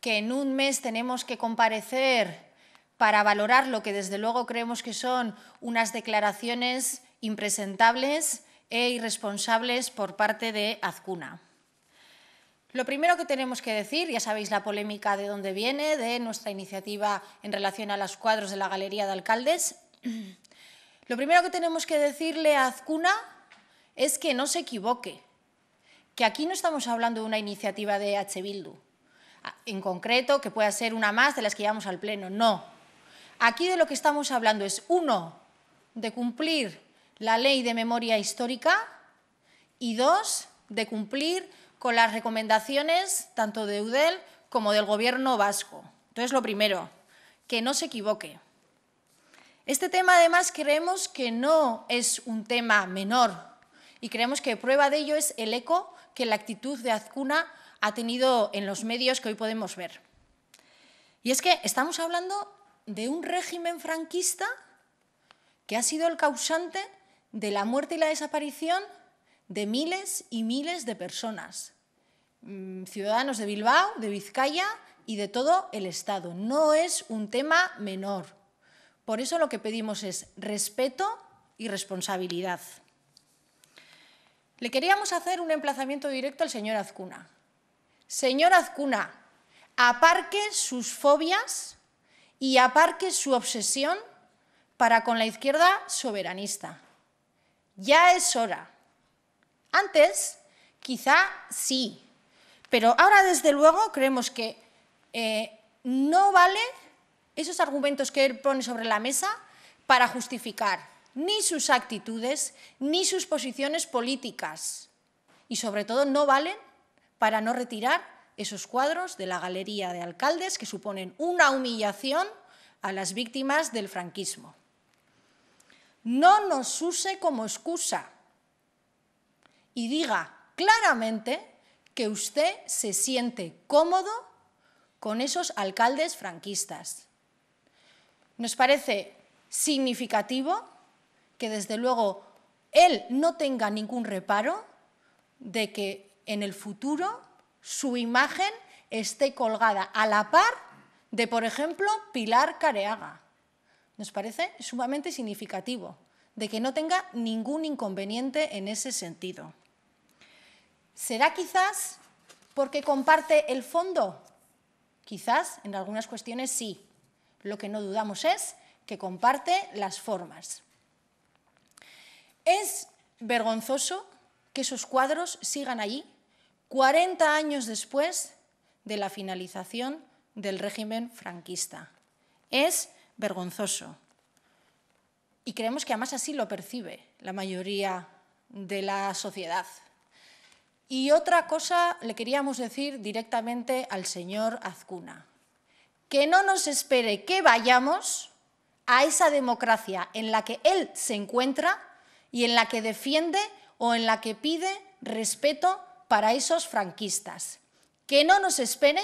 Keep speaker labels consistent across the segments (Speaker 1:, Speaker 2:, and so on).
Speaker 1: que en un mes tenemos que comparecer para valorar lo que desde luego creemos que son unas declaraciones impresentables e irresponsables por parte de Azcuna. Lo primero que tenemos que decir, ya sabéis la polémica de dónde viene, de nuestra iniciativa en relación a los cuadros de la Galería de Alcaldes, lo primero que tenemos que decirle a Azcuna es que no se equivoque, que aquí no estamos hablando de una iniciativa de H. Bildu, en concreto que pueda ser una más de las que llevamos al Pleno. No. Aquí de lo que estamos hablando es, uno, de cumplir la ley de memoria histórica y, dos, de cumplir con las recomendaciones tanto de UDEL como del Gobierno vasco. Entonces, lo primero, que no se equivoque. Este tema, además, creemos que no es un tema menor y creemos que prueba de ello es el eco que la actitud de Azcuna ha tenido en los medios que hoy podemos ver. Y es que estamos hablando de un régimen franquista que ha sido el causante de la muerte y la desaparición de miles y miles de personas, mm, ciudadanos de Bilbao, de Vizcaya y de todo el Estado. No es un tema menor. Por eso lo que pedimos es respeto y responsabilidad. Le queríamos hacer un emplazamiento directo al señor Azcuna. Señor Azcuna, aparque sus fobias y aparque su obsesión para con la izquierda soberanista. Ya es hora. Antes, quizá sí, pero ahora desde luego creemos que eh, no vale esos argumentos que él pone sobre la mesa para justificar ni sus actitudes, ni sus posiciones políticas. Y sobre todo no valen para no retirar esos cuadros de la Galería de Alcaldes que suponen una humillación a las víctimas del franquismo. No nos use como excusa y diga claramente que usted se siente cómodo con esos alcaldes franquistas. Nos parece significativo que desde luego él no tenga ningún reparo de que en el futuro su imagen esté colgada a la par de, por ejemplo, Pilar Careaga. Nos parece sumamente significativo de que no tenga ningún inconveniente en ese sentido. ¿Será quizás porque comparte el fondo? Quizás en algunas cuestiones sí. Lo que no dudamos es que comparte las formas. Es vergonzoso que esos cuadros sigan allí 40 años después de la finalización del régimen franquista. Es vergonzoso. Y creemos que además así lo percibe la mayoría de la sociedad. Y otra cosa le queríamos decir directamente al señor Azcuna, que no nos espere que vayamos a esa democracia en la que él se encuentra y en la que defiende o en la que pide respeto para esos franquistas. Que no nos espere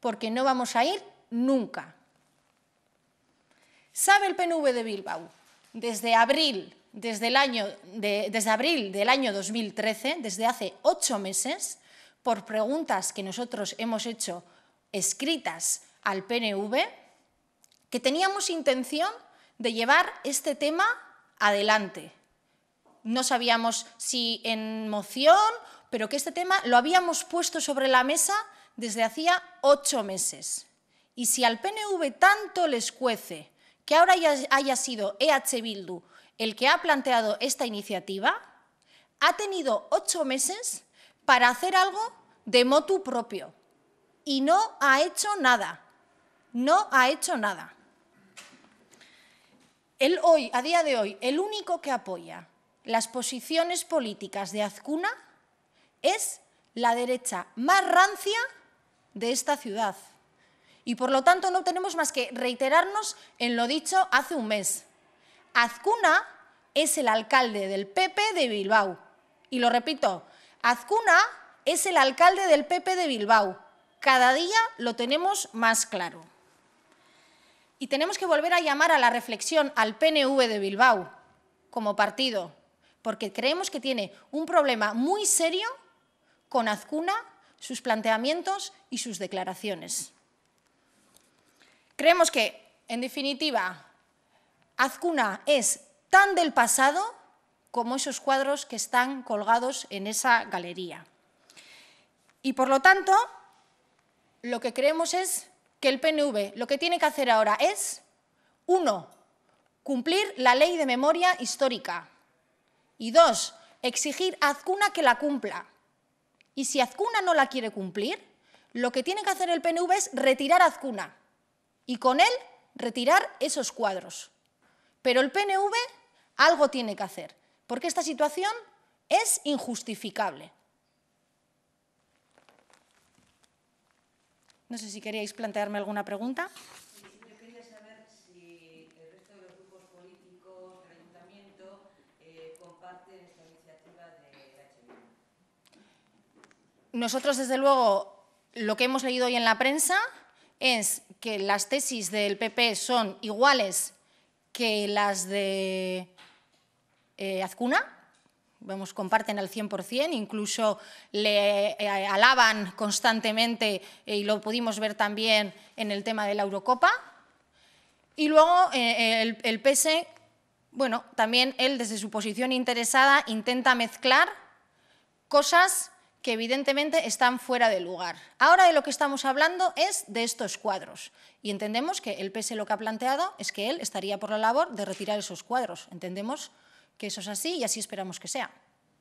Speaker 1: porque no vamos a ir nunca. ¿Sabe el PNV de Bilbao? Desde abril, desde abril del año 2013, desde hace ocho meses, por preguntas que nosotros hemos hecho escritas al PNV, que teníamos intención de llevar este tema adelante, no sabíamos si en moción, pero que este tema lo habíamos puesto sobre la mesa desde hacía ocho meses. Y si al PNV tanto les cuece que ahora haya sido EH Bildu el que ha planteado esta iniciativa, ha tenido ocho meses para hacer algo de motu propio. Y no ha hecho nada. No ha hecho nada. Él hoy, a día de hoy, el único que apoya las posiciones políticas de Azcuna es la derecha más rancia de esta ciudad. Y por lo tanto no tenemos más que reiterarnos en lo dicho hace un mes. Azcuna es el alcalde del PP de Bilbao. Y lo repito, Azcuna es el alcalde del PP de Bilbao. Cada día lo tenemos más claro. Y tenemos que volver a llamar a la reflexión al PNV de Bilbao como partido, porque creemos que tiene un problema muy serio con Azcuna, sus planteamientos y sus declaraciones. Creemos que, en definitiva, Azcuna es tan del pasado como esos cuadros que están colgados en esa galería. Y, por lo tanto, lo que creemos es que el PNV lo que tiene que hacer ahora es, uno, cumplir la ley de memoria histórica, y dos, exigir a Azcuna que la cumpla. Y si Azcuna no la quiere cumplir, lo que tiene que hacer el PNV es retirar a Azcuna y con él retirar esos cuadros. Pero el PNV algo tiene que hacer, porque esta situación es injustificable. No sé si queríais plantearme alguna pregunta. Nosotros, desde luego, lo que hemos leído hoy en la prensa es que las tesis del PP son iguales que las de eh, Azcuna, vemos, comparten al 100%, incluso le eh, alaban constantemente eh, y lo pudimos ver también en el tema de la Eurocopa. Y luego el, el PS, e, bueno, también él desde su posición interesada intenta mezclar cosas que evidentemente están fuera de lugar. Ahora de lo que estamos hablando es de estos cuadros y entendemos que el PS lo que ha planteado es que él estaría por la labor de retirar esos cuadros. Entendemos que eso es así y así esperamos que sea.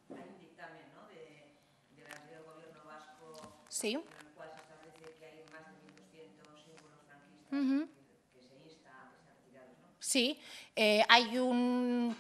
Speaker 1: Hay un dictamen ¿no? de, del gobierno vasco sí. en el cual se establece que hay más de 1.200 símbolos franquistas uh -huh. que, se insta a sean retirados. ¿no? Sí, eh, hay un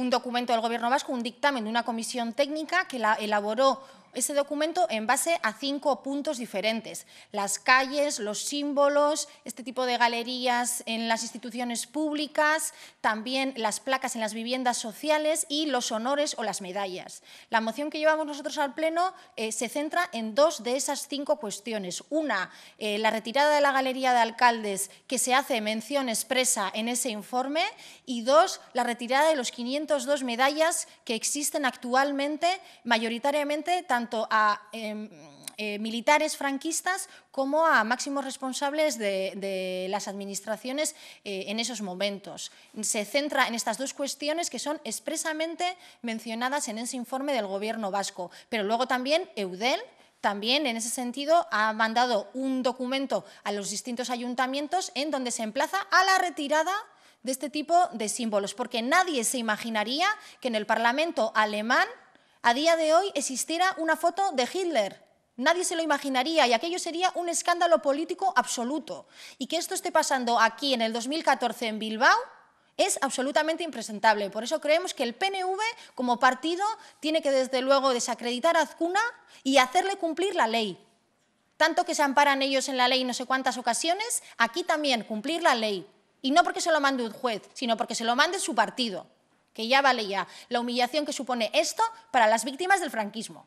Speaker 1: un documento del Gobierno vasco, un dictamen de una comisión técnica que la elaboró ese documento en base a cinco puntos diferentes. Las calles, los símbolos, este tipo de galerías en las instituciones públicas, también las placas en las viviendas sociales y los honores o las medallas. La moción que llevamos nosotros al Pleno eh, se centra en dos de esas cinco cuestiones. Una, eh, la retirada de la galería de alcaldes que se hace mención expresa en ese informe y dos, la retirada de los 502 medallas que existen actualmente mayoritariamente tanto tanto a em, eh, militares franquistas como a máximos responsables de, las administraciones eh, en esos momentos. Se centra en estas dos cuestiones que son expresamente mencionadas en ese informe del Gobierno vasco, pero luego también EUDEL, también en ese sentido ha mandado un documento a los distintos ayuntamientos en donde se emplaza a la retirada de este tipo de símbolos, porque nadie se imaginaría que en el Parlamento alemán a día de hoy existiera una foto de Hitler. Nadie se lo imaginaría y aquello sería un escándalo político absoluto. Y que esto esté pasando aquí en el 2014 en Bilbao es absolutamente impresentable. Por eso creemos que el PNV como partido tiene que desde luego desacreditar a Azcuna y hacerle cumplir la ley. Tanto que se amparan ellos en la ley no sé cuántas ocasiones, aquí también cumplir la ley. Y no porque se lo mande un juez, sino porque se lo mande su partido que ya vale ya la humillación que supone esto para las víctimas del franquismo.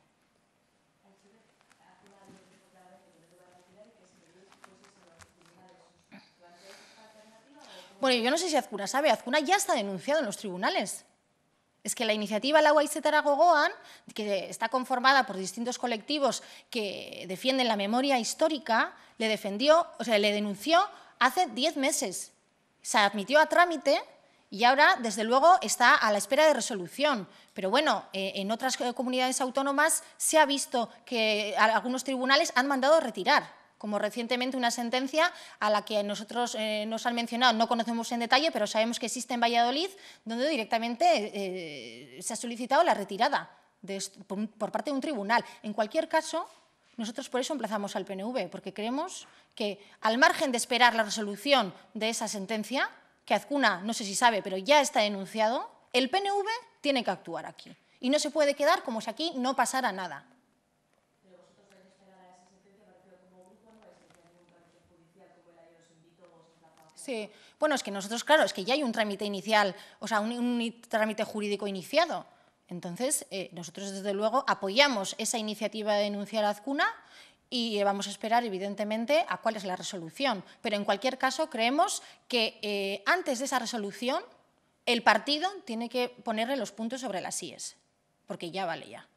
Speaker 1: Bueno, yo no sé si Azcuna sabe, Azcuna ya está denunciado en los tribunales. Es que la iniciativa La y Gogoan, que está conformada por distintos colectivos que defienden la memoria histórica, le defendió, o sea, le denunció hace 10 meses. Se admitió a trámite y ahora, desde luego, está a la espera de resolución. Pero bueno, eh, en otras eh, comunidades autónomas se ha visto que algunos tribunales han mandado retirar como recientemente una sentencia a la que nosotros eh, nos han mencionado, no conocemos en detalle, pero sabemos que existe en Valladolid, donde directamente se ha solicitado la retirada por, por parte de un tribunal. En cualquier caso, nosotros por eso emplazamos al PNV, porque creemos que, al margen de esperar la resolución de esa sentencia, que Azcuna, no sé si sabe, pero ya está denunciado, el PNV tiene que actuar aquí. Y no se puede quedar como si aquí no pasara nada. Sí. Bueno, es que nosotros, claro, es que ya hay un trámite inicial, o sea, un, trámite jurídico iniciado. Entonces, eh, nosotros, desde luego, apoyamos esa iniciativa de denunciar a Azcuna y eh, vamos a esperar, evidentemente, a cuál es la resolución. Pero, en cualquier caso, creemos que eh, antes de esa resolución el partido tiene que ponerle los puntos sobre las IES, porque ya vale ya.